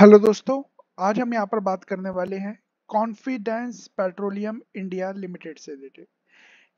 hello दोस्तों आज हम यहाँ पर बात करने वाले हैं कॉन्फिडेंस पेट्रोलियम इंडिया लिमिटेड से रिलेटेड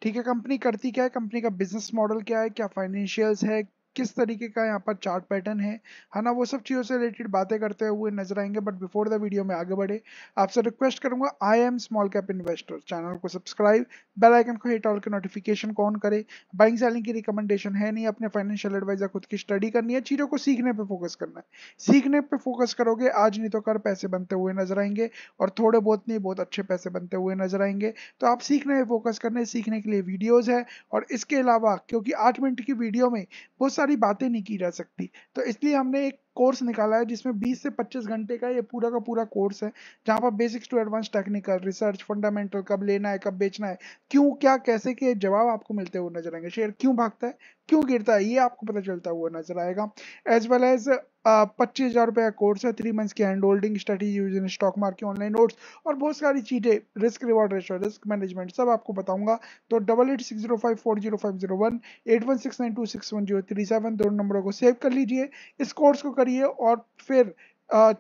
ठीक है कंपनी करती क्या है कंपनी का बिजनेस मॉडल क्या है क्या फाइनेंशियल्स है किस तरीके का यहाँ पर चार्ट पैटर्न है है ना वो सब चीज़ों से रिलेटेड बातें करते हुए नजर आएंगे बट बिफोर द वीडियो में आगे बढ़े आपसे रिक्वेस्ट करूंगा I am small cap investor channel को सब्सक्राइब बेल आइकन को हिट ऑल के नोटिफिकेशन को ऑन करें बाइंग सेलिंग की रिकमेंडेशन है नहीं अपने फाइनेंशियल एडवाइजर खुद की स्टडी करनी है चीज़ों को सीखने पर फोकस करना है सीखने पर फोकस करोगे आज नहीं तो कर पैसे बनते हुए नजर आएंगे और थोड़े बहुत नहीं बहुत अच्छे पैसे बनते हुए नजर आएंगे तो आप सीखने पर फोकस करने सीखने के लिए वीडियोज़ है और इसके अलावा क्योंकि आठ मिनट की वीडियो में बहुत सारी बातें नहीं की जा सकती तो इसलिए हमने एक कोर्स निकाला है जिसमें 20 से 25 घंटे का ये पूरा का पूरा कोर्स है जहाँ पर basics to advance technical research fundamental कब लेना है कब बेचना है क्यों क्या कैसे के जवाब आपको मिलते हुए नजर आएंगे शेयर क्यों भागता है क्यों गिरता है ये आपको पता चलता हुआ नजर आएगा एज वेल एज पच्चीस हजार रुपये का कोर्स है थ्री मंथ्स की hand holding study use in stock market online notes और बहुत सारी चीज़ें risk reward ratio risk management सब आपको बताऊंगा तो double eight six zero five four zero five zero one eight one six nine two six one zero three seven दोनों नंबरों को सेव कर लीजिए इस कोर्स को कर करिए और फिर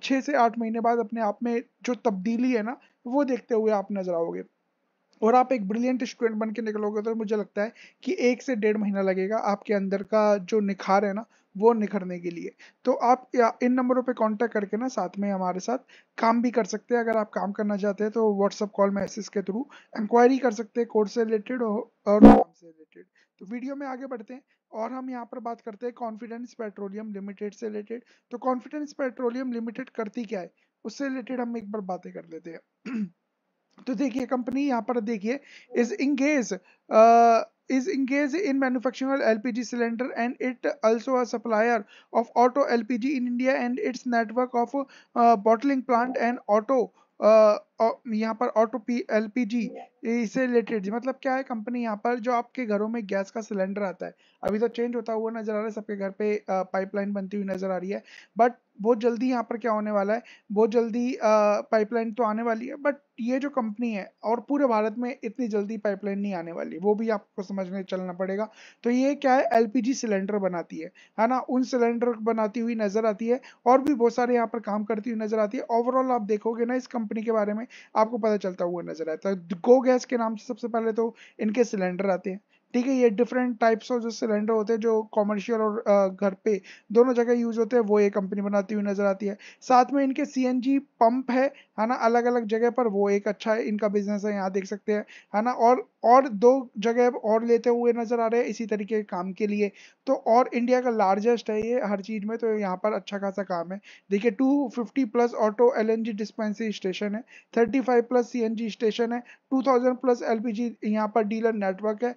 छः से आठ महीने बाद अपने आप में जो तब्दीली है ना वो देखते हुए आप नजर आओगे और आप एक ब्रिलियंट स्टूडेंट बन के निकलोगे तो मुझे लगता है कि एक से डेढ़ महीना लगेगा आपके अंदर का जो निखार है ना वो निखरने के लिए तो आप इन नंबरों पे कांटेक्ट करके ना साथ में हमारे साथ काम भी कर सकते हैं अगर आप काम करना चाहते हैं तो व्हाट्सअप कॉल मैसेज के थ्रू इंक्वायरी कर सकते हैं कोर्स से रिलेटेड और काम से रिलेटेड तो वीडियो में आगे बढ़ते हैं और हम यहाँ पर बात करते हैं कॉन्फिडेंस पेट्रोलियम लिमिटेड से रिलेटेड तो कॉन्फिडेंस पेट्रोलियम लिमिटेड करती क्या है उससे रिलेटेड हम एक बार बातें कर लेते हैं तो देखिए कंपनी यहाँ पर देखिए is engage is engaged in manufacturing LPG cylinder and it also a supplier of auto LPG in India and its network of uh, bottling plant and auto uh, यहाँ पर auto P L P G इससे related मतलब क्या है company यहाँ पर जो आपके घरों में गैस का सिलेंडर आता है अभी तो चेंज होता हुआ नजर आ रहा है सबके घर पे पाइपलाइन बनती हुई नजर आ रही है बट बहुत जल्दी यहाँ पर क्या होने वाला है बहुत जल्दी पाइपलाइन तो आने वाली है बट ये जो कंपनी है और पूरे भारत में इतनी जल्दी पाइपलाइन नहीं आने वाली वो भी आपको समझने चलना पड़ेगा तो ये क्या है एल सिलेंडर बनाती है है ना उन सिलेंडर बनाती हुई नजर आती है और भी बहुत सारे यहाँ पर काम करती हुई नजर आती है ओवरऑल आप देखोगे ना इस कंपनी के बारे में आपको पता चलता हुआ नजर आता है गो तो गैस के नाम से सबसे पहले तो इनके सिलेंडर आते हैं ठीक है ये डिफरेंट टाइप्स ऑफ जो सिलेंडर होते हैं जो कॉमर्शियल और घर पे दोनों जगह यूज होते हैं वो ये कंपनी बनाती हुई नजर आती है साथ में इनके सी पंप है है ना अलग अलग जगह पर वो एक अच्छा इनका बिजनेस है यहाँ देख सकते हैं है ना और और दो जगह और लेते हुए नजर आ रहे हैं इसी तरीके के काम के लिए तो और इंडिया का लार्जेस्ट है ये हर चीज में तो यहाँ पर अच्छा खासा काम है देखिए 250 plus auto LNG dispensary station है 35 प्लस सीएनजी स्टेशन है 2000 प्लस एलपीजी यहाँ पर डीलर नेटवर्क है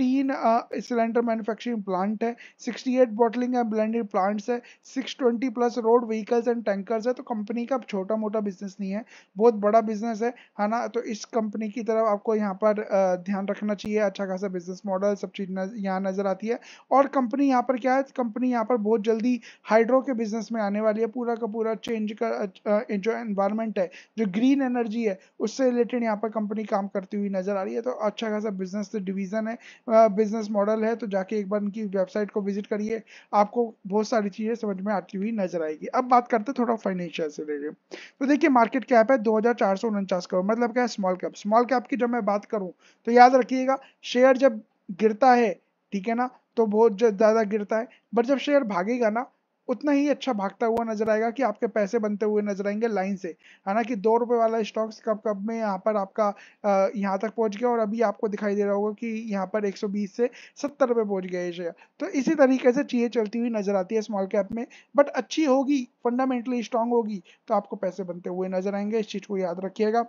फिफ्टीन सिलेंडर मैन्युफैक्चरिंग प्लांट है sixty eight bottling and blending plants है six twenty plus road vehicles and tankers है तो कंपनी का छोटा मोटा बिजनेस नहीं है बहुत बड़ा बिजनेस है है ना तो इस कंपनी की तरफ आपको यहाँ पर uh, ध्यान रखना चाहिए अच्छा खासा बिजनेस मॉडल सब चीज यहाँ नज़र आती है और कंपनी यहाँ पर क्या है कंपनी यहाँ पर बहुत जल्दी हाइड्रो के बिजनेस में आने वाली है पूरा का पूरा चेंज का uh, uh, जो एनवायरमेंट है जो ग्रीन एनर्जी है उससे रिलेटेड यहाँ पर कंपनी काम करती हुई नज़र आ रही है तो अच्छा खासा बिजनेस डिवीज़न है बिजनेस मॉडल है तो जाके एक बार इनकी वेबसाइट को विजिट करिए आपको बहुत सारी चीज़ें समझ में आती हुई नजर आएगी अब बात करते हैं थोड़ा फाइनेंशियल से रिलेटेड तो देखिए मार्केट कैप है दो करोड़ मतलब क्या है स्मॉल कैप स्मॉल कैप की जब मैं बात करूँ तो याद रखिएगा शेयर जब गिरता है ठीक है ना तो बहुत ज़्यादा गिरता है बट जब शेयर भागेगा ना उतना ही अच्छा भागता हुआ नजर आएगा कि आपके पैसे बनते हुए नजर आएंगे लाइन से हालांकि दो रुपये वाला स्टॉक्स कब कब में यहाँ पर आपका यहाँ तक पहुँच गया और अभी आपको दिखाई दे रहा होगा कि यहाँ पर 120 से सत्तर रुपए पहुँच गया शेयर तो इसी तरीके से चीज़ें चलती हुई नजर आती है स्मॉल कैप में बट अच्छी होगी फंडामेंटली स्ट्रांग होगी तो आपको पैसे बनते हुए नजर आएंगे इस चीज़ को याद रखिएगा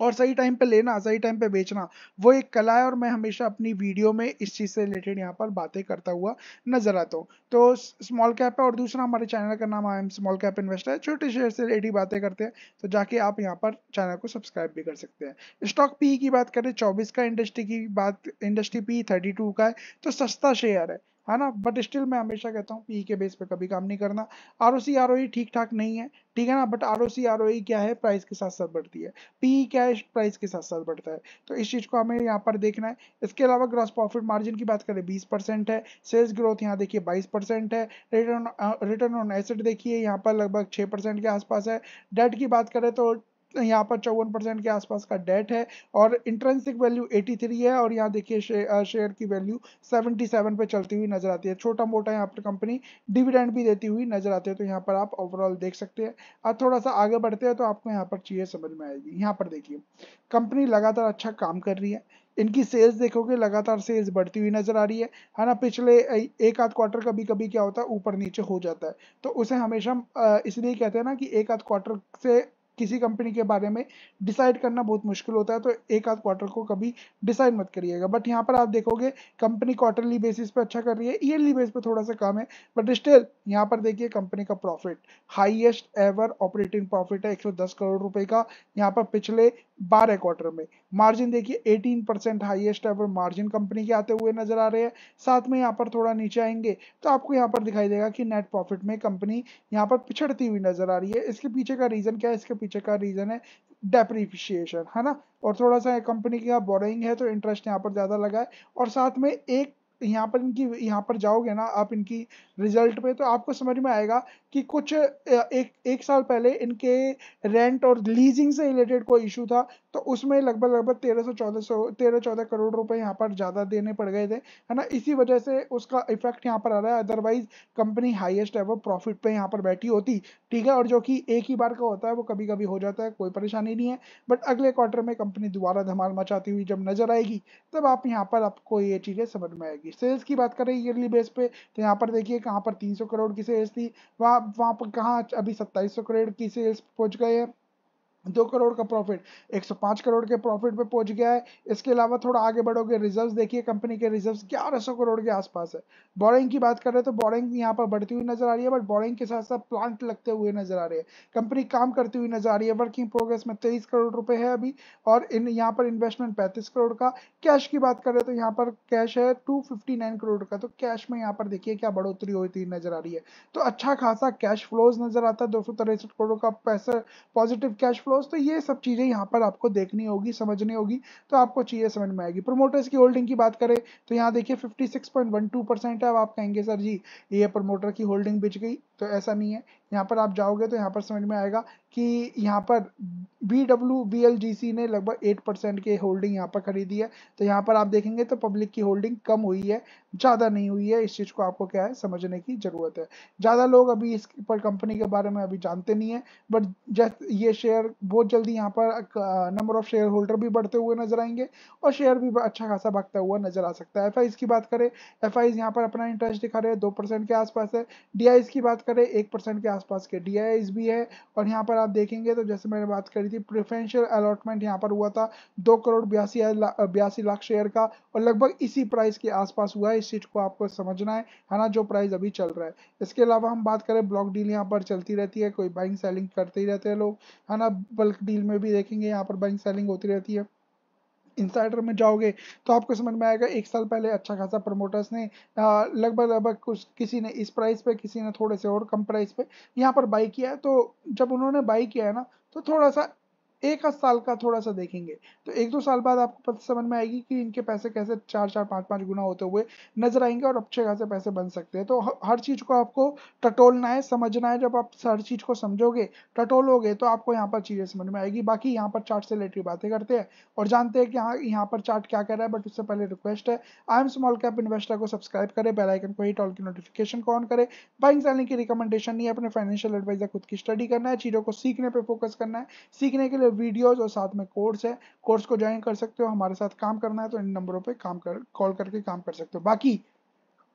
और सही टाइम पे लेना सही टाइम पे बेचना वो एक कला है और मैं हमेशा अपनी वीडियो में इस चीज़ से रिलेटेड यहाँ पर बातें करता हुआ नजर आता हूँ तो स्मॉल कैप है और दूसरा हमारे चैनल का नाम I am small cap investor है छोटे शेयर से रिलेटेड बातें करते हैं तो जाके आप यहाँ पर चैनल को सब्सक्राइब भी कर सकते हैं स्टॉक पी e की बात करें चौबीस का इंडस्ट्री की बात इंडस्ट्री पी थर्टी का है तो सस्ता शेयर है है ना बट स्टिल मैं हमेशा कहता हूँ पी e के बेस पे कभी काम नहीं करना R O C R O E e ठीक ठाक नहीं है ठीक है ना but R O C R O E क्या है प्राइस के साथ साथ बढ़ती है पी e क्या है प्राइस के साथ साथ बढ़ता है तो इस चीज़ को हमें यहाँ पर देखना है इसके अलावा ग्रॉस प्रॉफिट मार्जिन की बात करें बीस परसेंट है सेल्स ग्रोथ यहाँ देखिए बाईस परसेंट है रिटर्न रिटर्न ऑन एसेट देखिए यहाँ पर लगभग छः परसेंट के आसपास है डेट की बात करें तो यहाँ पर चौवन परसेंट के आसपास का डेट है और इंट्रेंसिक वैल्यू 83 है और यहाँ देखिए शेयर uh, की वैल्यू 77 पे चलती हुई नजर आती है छोटा मोटा यहाँ पर कंपनी डिविडेंड भी देती हुई नजर आती है तो यहाँ पर आप ओवरऑल देख सकते हैं अब थोड़ा सा आगे बढ़ते हैं तो आपको यहाँ पर चीज़ें समझ में आएगी यहाँ पर देखिए कंपनी लगातार अच्छा काम कर रही है इनकी सेल्स देखोगे लगातार सेल्स बढ़ती हुई नजर आ रही है है ना पिछले एक आध क्वार्टर कभी कभी क्या होता है ऊपर नीचे हो जाता है तो उसे हमेशा इसलिए कहते हैं ना कि एक आध क्वार्टर से किसी कंपनी के बारे में डिसाइड करना बहुत मुश्किल होता है तो एक आध क्वार्टर को कभी डिसाइड मत करिएगा बट यहाँ पर आप देखोगे कंपनी क्वार्टरली बेसिस पे अच्छा कर रही है ईयरली बेस पे थोड़ा सा कम है बट स्टिल यहाँ पर देखिए कंपनी का profit highest ever operating profit है 110 करोड़ रुपए का यहाँ पर पिछले बारह क्वार्टर में मार्जिन देखिए eighteen percent highest ever margin company के आते हुए नजर आ रहे हैं साथ में यहाँ पर थोड़ा नीचे आएंगे तो आपको यहाँ पर दिखाई देगा कि नेट प्रॉफिट में कंपनी यहाँ पर पिछड़ती हुई नजर आ रही है इसके पीछे का रीजन क्या है इसके पीछे पीछे का रीजन है डेप्रीशिएशन है ना और थोड़ा सा कंपनी की बोरिंग है तो इंटरेस्ट यहाँ पर ज़्यादा लगा है और साथ में एक यहाँ पर इनकी यहाँ पर जाओगे ना आप इनकी रिजल्ट पे तो आपको समझ में आएगा कि कुछ एक एक साल पहले इनके रेंट और लीजिंग से रिलेटेड कोई इशू था तो उसमें लगभग लगभग तेरह सौ चौदह सौ तेरह चौदह करोड़ रुपए यहाँ पर ज़्यादा देने पड़ गए थे है ना इसी वजह से उसका इफेक्ट यहाँ पर आ रहा है अदरवाइज कंपनी हाइस्ट है वो प्रॉफिट पर यहाँ पर बैठी होती ठीक है और जो कि एक ही बार का होता है वो कभी कभी हो जाता है कोई परेशानी नहीं है बट अगले क्वार्टर में कंपनी दोबारा धमाल मचाती हुई जब नजर आएगी तब आप यहाँ पर आपको ये चीज़ें समझ में आएगी की सेल्स की बात करें ईयरली बेस पे तो यहाँ पर देखिए कहाँ पर 300 करोड़ की सेल्स थी वहाँ वहाँ पर कहाँ अभी 2700 करोड़ की सेल्स पहुँच गए हैं दो करोड़ का प्रॉफिट 105 करोड़ के प्रॉफिट पे पहुंच गया है इसके अलावा थोड़ा आगे बढ़ोगे रिजर्व्स देखिए कंपनी के रिजर्व्स सौ करोड़ के आसपास है बोरिंग की बात कर रहे हैं तो बोरिंग यहाँ पर बढ़ती हुई नजर आ रही है बट बोरिंग के साथ साथ प्लांट लगते हुए नजर आ रहे हैं कंपनी काम करती हुई नजर आ रही है वर्किंग प्रोग्रेस में तेईस करोड़ रुपए है अभी और इन यहाँ पर इन्वेस्टमेंट पैंतीस करोड़ का कैश की बात कर रहे तो यहाँ पर कैश है टू करोड़ का तो कैश में यहाँ पर देखिए क्या बढ़ोतरी होती नजर आ रही है तो अच्छा खासा कैश फ्लोज नजर आता है दो करोड़ का पैसा पॉजिटिव कैश फ्लो दोस्तों ये सब चीज़ें यहाँ पर आपको देखनी होगी समझनी होगी तो आपको चीज़ें समझ में आएगी प्रोमोटर्स की होल्डिंग की बात करें तो यहाँ देखिए 56.12 परसेंट है अब आप कहेंगे सर जी ये प्रमोटर की होल्डिंग बिच गई तो ऐसा नहीं है यहाँ पर आप जाओगे तो यहाँ पर समझ में आएगा कि यहाँ पर B W B L G C ने लगभग एट परसेंट की होल्डिंग यहाँ पर खरीदी है तो यहाँ पर आप देखेंगे तो पब्लिक की होल्डिंग कम हुई है ज़्यादा नहीं हुई है इस चीज़ को आपको क्या है समझने की ज़रूरत है ज़्यादा लोग अभी इस पर कंपनी के बारे में अभी जानते नहीं है बट जस्ट ये शेयर बहुत जल्दी यहाँ पर नंबर ऑफ शेयर होल्डर भी बढ़ते हुए नजर आएंगे और शेयर भी अच्छा खासा भागता हुआ नजर आ सकता है एफ की बात करें एफ यहाँ पर अपना इंटरेस्ट दिखा रहे हैं दो के आसपास है डी की बात करें एक परसेंट के आसपास के डी भी है और यहाँ पर आप देखेंगे तो जैसे मैंने बात करी थी प्रिफेंशियल अलॉटमेंट यहाँ पर हुआ था दो करोड़ बयासी बयासी लाख शेयर का और लगभग इसी प्राइस के आसपास हुआ है इस चीज़ को आपको समझना है है ना जो प्राइस अभी चल रहा है इसके अलावा हम बात करें ब्लॉक डील यहाँ पर चलती रहती है कोई बाइंग सेलिंग करते ही रहते हैं लोग है ना बल्क डील में भी देखेंगे यहाँ पर बाइंग सेलिंग होती रहती है इंसाइडर में जाओगे तो आपको समझ में आएगा एक साल पहले अच्छा खासा प्रमोटर्स ने लगभग लगभग कुछ किसी ने इस प्राइस पे किसी ने थोड़े से और कम प्राइस पे यहाँ पर बाई किया है तो जब उन्होंने बाई किया है ना तो थोड़ा सा एक साल का थोड़ा सा देखेंगे तो एक दो साल बाद आपको पता समझ में आएगी कि इनके पैसे कैसे चार चार पांच पांच गुना होते हुए नजर आएंगे और अच्छे खासे पैसे बन सकते हैं तो हर चीज़ को आपको टटोलना है समझना है जब आप हर चीज़ को समझोगे टटोलोगे तो आपको यहाँ पर चीज़ें समझ में आएगी बाकी यहाँ पर चार्ट से रिलेटेड बातें करते हैं और जानते हैं कि हाँ यहाँ पर चार्ट क्या कर रहा है बट उससे पहले रिक्वेस्ट है I am small cap investor को सब्सक्राइब करें बेलाइकन को हिट ऑल की नोटिफिकेशन को ऑन करें बाइंग सेलिंग की रिकमेंडेशन नहीं है अपने फाइनेंशियल एडवाइजर खुद की स्टडी करना है चीज़ों को सीखने पर फोकस करना है सीखने के लिए वीडियोस और साथ में कोर्स है कोर्स को ज्वाइन कर सकते हो हमारे साथ काम करना है तो इन नंबरों पे काम कर कॉल करके काम कर सकते हो बाकी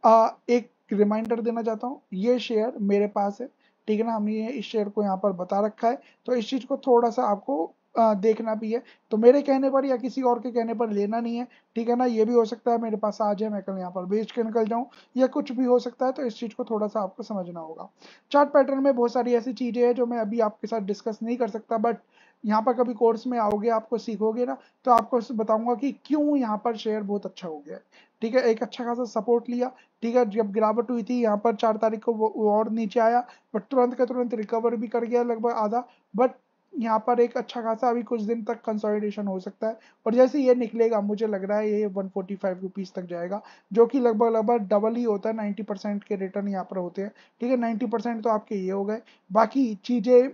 आ, एक रिमाइंडर देना चाहता हूँ ये शेयर मेरे पास है ठीक है ना हमने इस शेयर को यहाँ पर बता रखा है तो इस चीज़ को थोड़ा सा आपको आ, देखना भी है तो मेरे कहने पर या किसी और के कहने पर लेना नहीं है ठीक है ना ये भी हो सकता है मेरे पास आज है मैं कल यहाँ पर बेच के निकल जाऊँ या कुछ भी हो सकता है तो इस चीज़ को थोड़ा सा आपको समझना होगा चार्ट पैटर्न में बहुत सारी ऐसी चीज़ें हैं जो मैं अभी आपके साथ डिस्कस नहीं कर सकता बट यहाँ पर कभी कोर्स में आओगे आपको सीखोगे ना तो आपको बताऊंगा कि क्यों यहाँ पर शेयर बहुत अच्छा हो गया ठीक है एक अच्छा खासा सपोर्ट लिया ठीक है जब गिरावट हुई थी यहाँ पर चार तारीख को वो और नीचे आया बट तुरंत का तुरंत रिकवर भी कर गया लगभग आधा बट यहाँ पर एक अच्छा खासा अभी कुछ दिन तक कंसोलिडेशन हो सकता है और जैसे ये निकलेगा मुझे लग रहा है ये वन फोर्टी फाइव रुपीज़ तक जाएगा जो कि लगभग लगभग डबल ही होता है नाइन्टी परसेंट के रिटर्न यहाँ पर होते हैं ठीक है नाइन्टी परसेंट तो आपके ये हो गए बाकी चीज़ें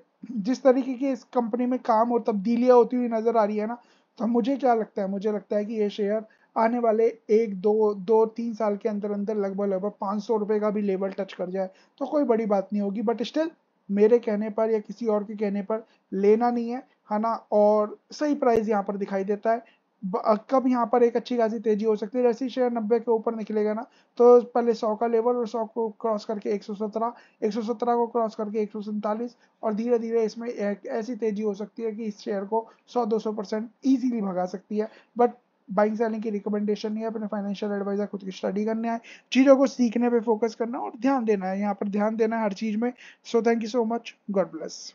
जिस तरीके की इस कंपनी में काम और तब्दीलियां होती हुई नजर आ रही है ना तो मुझे क्या लगता है मुझे लगता है कि ये शेयर आने वाले एक दो दो तीन साल के अंदर अंदर लगभग लगभग पाँच सौ रुपये का भी लेवल टच कर जाए तो कोई बड़ी बात नहीं होगी बट स्टिल मेरे कहने पर या किसी और के कहने पर लेना नहीं है है ना और सही प्राइस यहाँ पर दिखाई देता है कब यहाँ पर एक अच्छी खासी तेजी हो सकती है जैसे ही शेयर नब्बे के ऊपर निकलेगा ना तो पहले सौ का लेवल और सौ को क्रॉस करके एक सौ सत्रह एक सौ सत्रह को क्रॉस करके एक सौ सैंतालीस और धीरे धीरे इसमें ऐसी तेजी हो सकती है कि इस शेयर को सौ दो सौ परसेंट ईजिली भगा सकती है बट बाइंग सेलिंग की रिकमेंडेशन नहीं है अपने फाइनेंशियल एडवाइजर खुद की स्टडी करने है चीज़ों को सीखने पर फोकस करना और ध्यान देना है यहाँ पर ध्यान देना है हर चीज़ में so thank you so much god bless